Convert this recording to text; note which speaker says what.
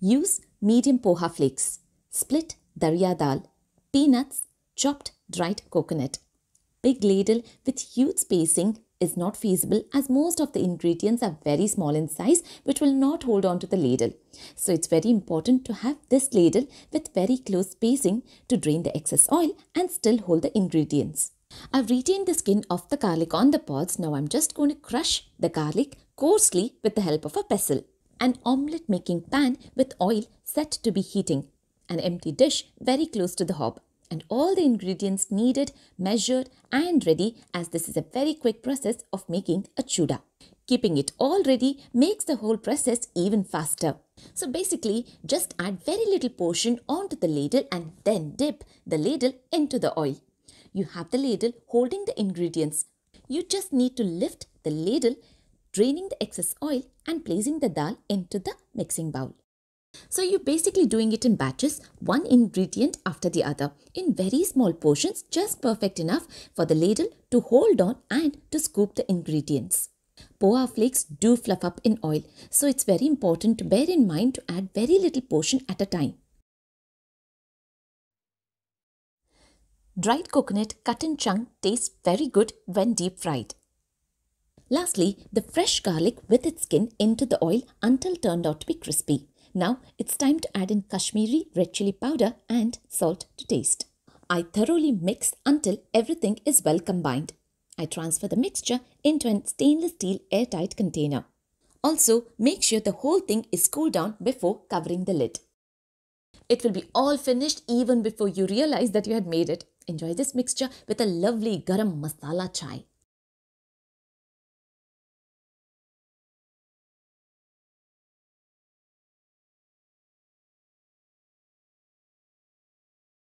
Speaker 1: Use medium poha flakes, split darya dal, peanuts, chopped dried coconut. Big ladle with huge spacing is not feasible as most of the ingredients are very small in size which will not hold on to the ladle. So it's very important to have this ladle with very close spacing to drain the excess oil and still hold the ingredients. I've retained the skin of the garlic on the pods. Now I'm just going to crush the garlic coarsely with the help of a pestle an omelette making pan with oil set to be heating, an empty dish very close to the hob, and all the ingredients needed, measured, and ready as this is a very quick process of making a chuda. Keeping it all ready makes the whole process even faster. So basically, just add very little portion onto the ladle and then dip the ladle into the oil. You have the ladle holding the ingredients. You just need to lift the ladle draining the excess oil and placing the dal into the mixing bowl. So you're basically doing it in batches, one ingredient after the other, in very small portions, just perfect enough for the ladle to hold on and to scoop the ingredients. Poa flakes do fluff up in oil, so it's very important to bear in mind to add very little portion at a time. Dried coconut cut in chunk tastes very good when deep fried. Lastly, the fresh garlic with its skin into the oil until turned out to be crispy. Now it's time to add in Kashmiri red chili powder and salt to taste. I thoroughly mix until everything is well combined. I transfer the mixture into a stainless steel airtight container. Also, make sure the whole thing is cooled down before covering the lid. It will be all finished even before you realize that you had made it. Enjoy this mixture with a lovely garam masala chai.